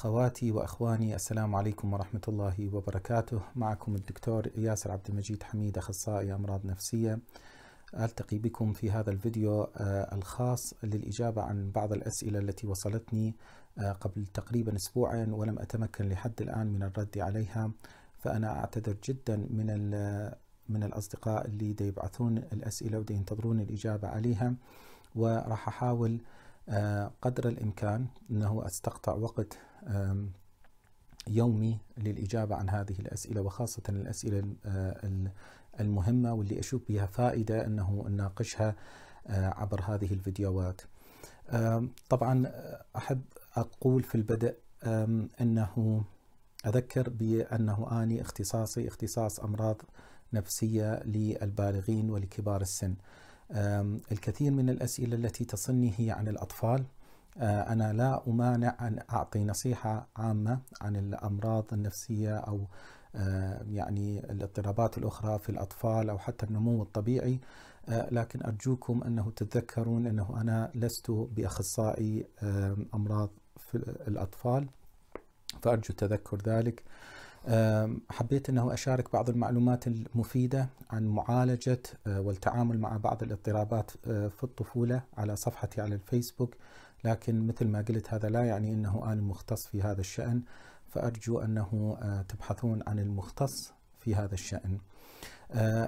أخواتي وأخواني السلام عليكم ورحمة الله وبركاته معكم الدكتور ياسر عبد المجيد حميد أخصائي أمراض نفسية ألتقي بكم في هذا الفيديو آه، الخاص للإجابة عن بعض الأسئلة التي وصلتني آه، قبل تقريبا أسبوعين ولم أتمكن لحد الآن من الرد عليها فأنا أعتذر جدا من من الأصدقاء اللي يبعثون الأسئلة وينتظرون الإجابة عليها وراح أحاول قدر الإمكان أنه أستقطع وقت يومي للإجابة عن هذه الأسئلة وخاصة الأسئلة آه، المهمة واللي أشوف بها فائدة أنه أناقشها آه، عبر هذه الفيديوهات طبعا آه، أحب أقول في البدء أنه أذكر بأنه أني اختصاصي اختصاص أمراض نفسية للبالغين ولكبار السن الكثير من الأسئلة التي تصلني هي عن الأطفال آه، أنا لا أمانع أن أعطي نصيحة عامة عن الأمراض النفسية أو آه، يعني الاضطرابات الأخرى في الأطفال أو حتى النمو الطبيعي آه، لكن أرجوكم أنه تتذكرون أنه أنا لست بأخصائي أمراض في الأطفال فأرجو تذكر ذلك حبيت أنه أشارك بعض المعلومات المفيدة عن معالجة آه، والتعامل مع بعض الاضطرابات آه، في الطفولة على صفحتي على الفيسبوك لكن مثل ما قلت هذا لا يعني أنه أنا مختص في هذا الشأن فأرجو أنه آه، تبحثون عن المختص في هذا الشأن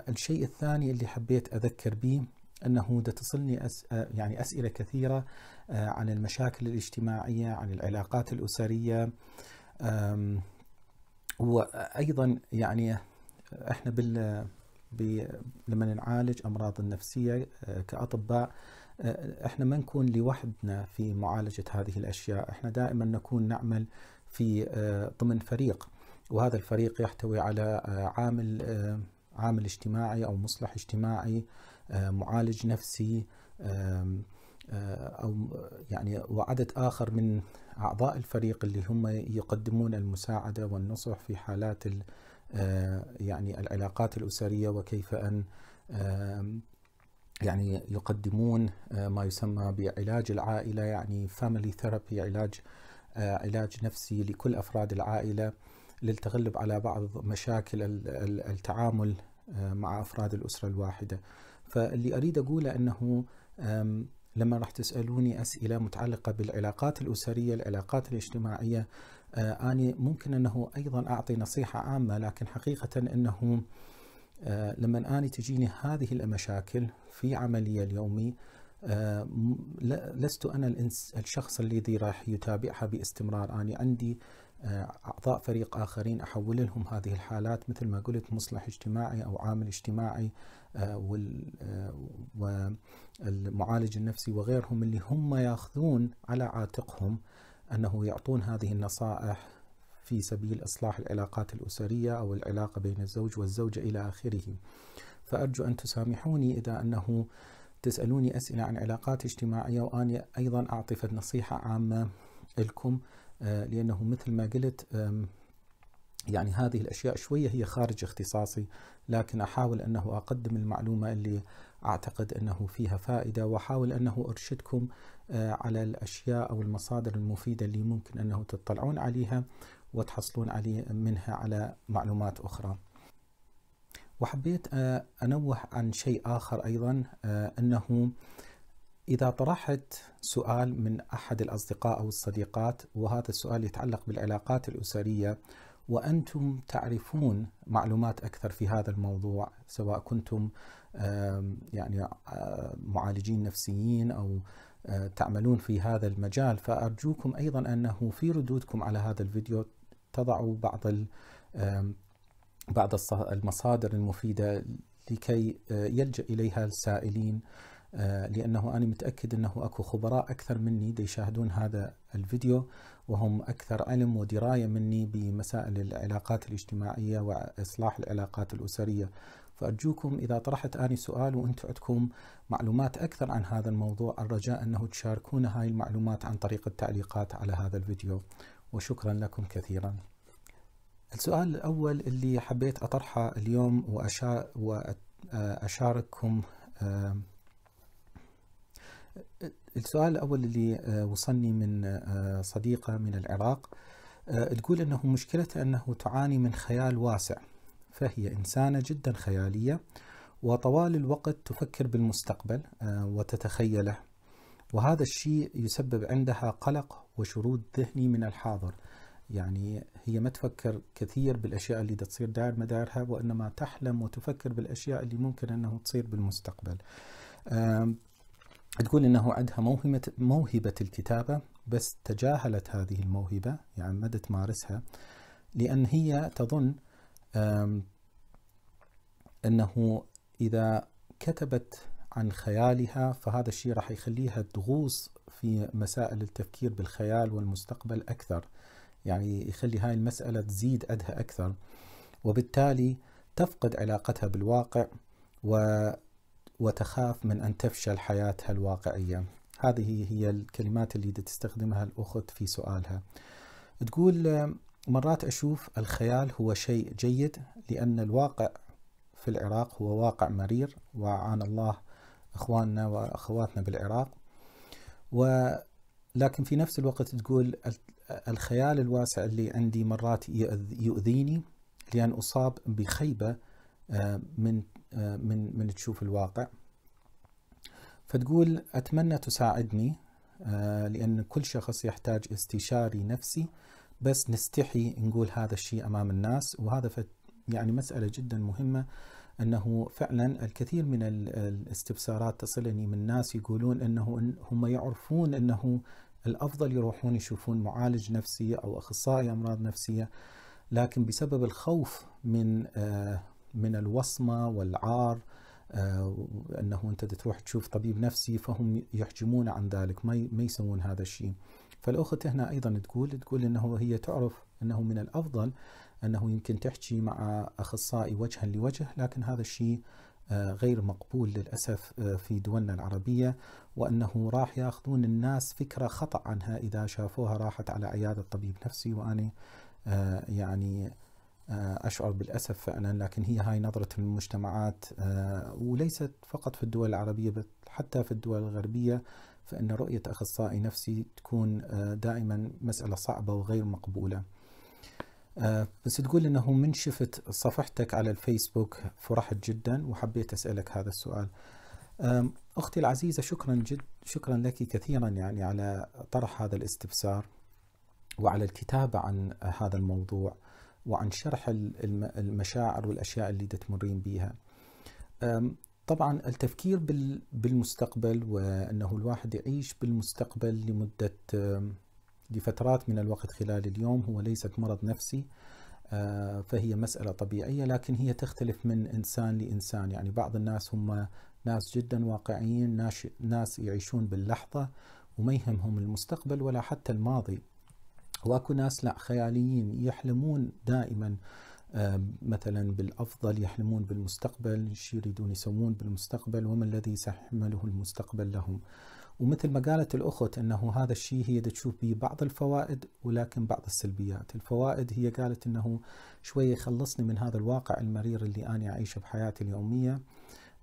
الشيء الثاني اللي حبيت أذكر به أنه تصلني أس... يعني أسئلة كثيرة عن المشاكل الاجتماعية عن العلاقات الأسرية وايضا يعني احنا بال لما نعالج امراض النفسيه آه، كاطباء آه، احنا ما نكون لوحدنا في معالجه هذه الاشياء، احنا دائما نكون نعمل في آه، ضمن فريق وهذا الفريق يحتوي على عامل عامل اجتماعي او مصلح اجتماعي معالج نفسي او يعني وعدد اخر من أعضاء الفريق اللي هم يقدمون المساعدة والنصح في حالات آه، يعني العلاقات الأسرية وكيف أن يعني يقدمون آه، ما يسمى بعلاج العائلة يعني فاميلي ثيرابي علاج آه، علاج نفسي لكل أفراد العائلة للتغلب على بعض مشاكل التعامل مع أفراد الأسرة الواحدة فاللي أريد أقوله أنه لما راح تسألوني أسئلة متعلقة بالعلاقات الأسرية العلاقات الاجتماعية آه أنا ممكن أنه أيضا أعطي نصيحة عامة لكن حقيقة أنه آه لما اني تجيني هذه المشاكل في عملي اليومي آه لست أنا الشخص الذي راح يتابعها باستمرار اني عندي آه، أعضاء فريق آخرين أحول لهم هذه الحالات مثل ما قلت مصلح اجتماعي أو عامل اجتماعي آه، آه، والمعالج النفسي وغيرهم اللي هم ياخذون على عاتقهم أنه يعطون هذه النصائح في سبيل إصلاح العلاقات الأسرية أو العلاقة بين الزوج والزوجة إلى آخره فأرجو أن تسامحوني إذا أنه تسألوني أسئلة عن علاقات اجتماعية وأنا أيضا أعطي نصيحة عامة لكم آه، لأنه مثل ما قلت يعني هذه الأشياء شوية هي خارج اختصاصي لكن أحاول أنه أقدم المعلومة اللي أعتقد أنه فيها فائدة وأحاول أنه أرشدكم آه، على الأشياء أو المصادر المفيدة اللي ممكن أنه تطلعون عليها وتحصلون عليه منها على معلومات أخرى وحبيت آه، أنوه عن شيء آخر أيضا أنه إذا طرحت سؤال من أحد الأصدقاء أو الصديقات وهذا السؤال يتعلق بالعلاقات الأسرية وأنتم تعرفون معلومات أكثر في هذا الموضوع سواء كنتم يعني معالجين نفسيين أو تعملون في هذا المجال فأرجوكم أيضا أنه في ردودكم على هذا الفيديو تضعوا بعض بعض المصادر المفيدة لكي يلجأ إليها السائلين آه، لأنه أنا متأكد أنه أكو خبراء أكثر مني دي يشاهدون هذا الفيديو وهم أكثر علم ودراية مني بمسائل العلاقات الاجتماعية وإصلاح العلاقات الأسرية فأرجوكم إذا طرحت أني سؤال وأنتم عندكم معلومات أكثر عن هذا الموضوع الرجاء أنه تشاركونا هاي المعلومات عن طريق التعليقات على هذا الفيديو وشكرا لكم كثيرا السؤال الأول اللي حبيت أطرحه اليوم وأشارككم السؤال الأول اللي آه، وصلني من آه، صديقة من العراق آه، تقول أنه مشكلة أنه تعاني من خيال واسع فهي إنسانة جدا خيالية وطوال الوقت تفكر بالمستقبل وتتخيله وهذا الشيء يسبب عندها قلق وشرود ذهني من الحاضر يعني هي ما تفكر كثير بالأشياء اللي تصير دار مدارها وإنما تحلم وتفكر بالأشياء اللي ممكن أنه تصير بالمستقبل تقول انه عندها موهبة موهبة الكتابة بس تجاهلت هذه الموهبة يعني ما تمارسها لان هي تظن انه اذا كتبت عن خيالها فهذا الشيء راح يخليها تغوص في مسائل التفكير بالخيال والمستقبل اكثر يعني يخلي هاي المسألة تزيد أدها أكثر وبالتالي تفقد علاقتها بالواقع و وتخاف من أن تفشل حياتها الواقعية هذه هي الكلمات اللي تستخدمها الأخت في سؤالها تقول مرات أشوف الخيال هو شيء جيد لأن الواقع في العراق هو واقع مرير وعان الله إخواننا وأخواتنا بالعراق ولكن في نفس الوقت تقول الخيال الواسع اللي عندي مرات يؤذيني لأن أصاب بخيبة آه، من آه، من من تشوف الواقع فتقول أتمنى تساعدني آه، لأن كل شخص يحتاج استشاري نفسي بس نستحي نقول هذا الشيء أمام الناس وهذا يعني مسألة جدا مهمة أنه فعلا الكثير من الاستفسارات تصلني من ناس يقولون أنه إن هم يعرفون أنه الأفضل يروحون يشوفون معالج نفسي أو أخصائي أمراض نفسية لكن بسبب الخوف من آه، من الوصمة والعار آه، أنه أنت تروح تشوف طبيب نفسي فهم يحجمون عن ذلك ما يسوون هذا الشيء فالأخت هنا أيضا تقول تقول أنه هي تعرف أنه من الأفضل أنه يمكن تحكي مع أخصائي وجها لوجه لكن هذا الشيء آه، غير مقبول للأسف آه، في دولنا العربية وأنه راح يأخذون الناس فكرة خطأ عنها إذا شافوها راحت على عيادة طبيب نفسي وأنا يعني آه، أشعر بالأسف فعلا لكن هي هاي نظرة المجتمعات آه، وليست فقط في الدول العربية بل حتى في الدول الغربية فإن رؤية أخصائي نفسي تكون آه، دائما مسألة صعبة وغير مقبولة بس تقول انه من شفت صفحتك على الفيسبوك فرحت جدا وحبيت اسالك هذا السؤال. اختي العزيزه شكرا جد شكرا لك كثيرا يعني على طرح هذا الاستفسار وعلى الكتابه عن هذا الموضوع. وعن شرح المشاعر والأشياء اللي تمرين بيها طبعا التفكير بالمستقبل وأنه الواحد يعيش بالمستقبل لمدة لفترات من الوقت خلال اليوم هو ليست مرض نفسي فهي مسألة طبيعية لكن هي تختلف من إنسان لإنسان يعني بعض الناس هم ناس جدا واقعيين ناس يعيشون باللحظة وما يهمهم المستقبل ولا حتى الماضي واكو ناس لا خياليين يحلمون دائما مثلا بالافضل يحلمون بالمستقبل شو يريدون يسوون بالمستقبل وما الذي سيحمله المستقبل لهم ومثل ما قالت الاخت انه هذا الشيء هي تشوف به بعض الفوائد ولكن بعض السلبيات، الفوائد هي قالت انه شويه يخلصني من هذا الواقع المرير اللي انا اعيشه بحياتي اليوميه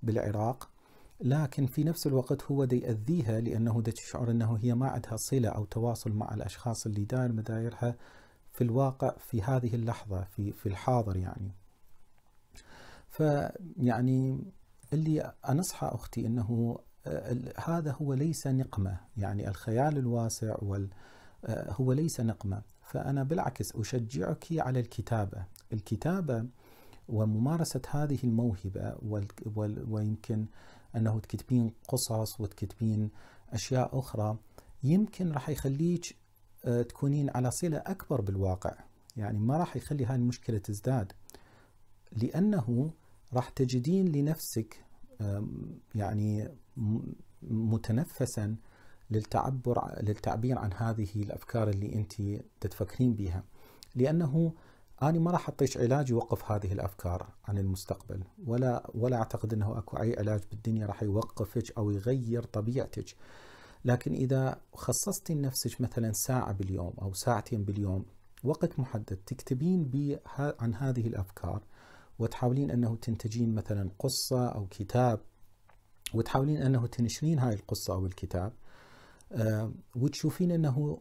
بالعراق لكن في نفس الوقت هو دي أذيها لأنه دي تشعر أنه هي ما عندها صلة أو تواصل مع الأشخاص اللي داير مدايرها في الواقع في هذه اللحظة في, في الحاضر يعني فيعني اللي أنصح أختي أنه آه، هذا هو ليس نقمة يعني الخيال الواسع وال آه، هو ليس نقمة فأنا بالعكس أشجعك على الكتابة الكتابة وممارسة هذه الموهبة ويمكن أنه تكتبين قصص وتكتبين أشياء أخرى يمكن راح يخليك آه، تكونين على صلة أكبر بالواقع يعني ما راح يخلي هاي المشكلة تزداد لأنه راح تجدين لنفسك يعني متنفسا للتعبر للتعبير عن هذه الافكار اللي انت تتفكرين بها لانه أنا ما راح أعطيك علاج يوقف هذه الأفكار عن المستقبل ولا ولا أعتقد أنه أكو أي علاج بالدنيا راح يوقفك أو يغير طبيعتك لكن إذا خصصتي لنفسك مثلا ساعة باليوم أو ساعتين باليوم وقت محدد تكتبين به عن هذه الأفكار وتحاولين أنه تنتجين مثلا قصة أو كتاب وتحاولين أنه تنشرين هاي القصة أو الكتاب آه، وتشوفين أنه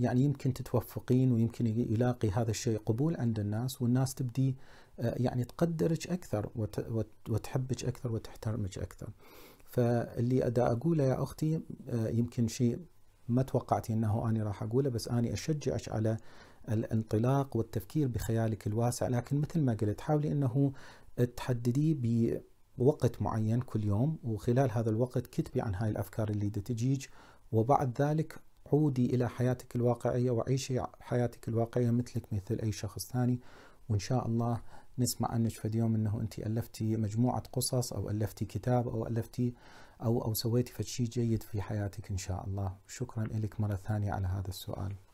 يعني يمكن تتوفقين ويمكن يلاقي هذا الشيء قبول عند الناس والناس تبدي أه، يعني تقدرك أكثر وتحبك أكثر وتحترمك أكثر فاللي أدا أقوله يا أختي أه، يمكن شيء ما توقعتي أنه أنا راح أقوله بس أنا أشجعك على الانطلاق والتفكير بخيالك الواسع لكن مثل ما قلت حاولي أنه تحدديه بوقت معين كل يوم وخلال هذا الوقت كتبي عن هاي الأفكار اللي تجيج وبعد ذلك عودي إلى حياتك الواقعية وعيشي حياتك الواقعية مثلك مثل أي شخص ثاني وإن شاء الله نسمع عنك في يوم انه انت الفتي مجموعه قصص او الفتي كتاب او الفتي او او سويتي فشي جيد في حياتك ان شاء الله شكرا لك مره ثانيه على هذا السؤال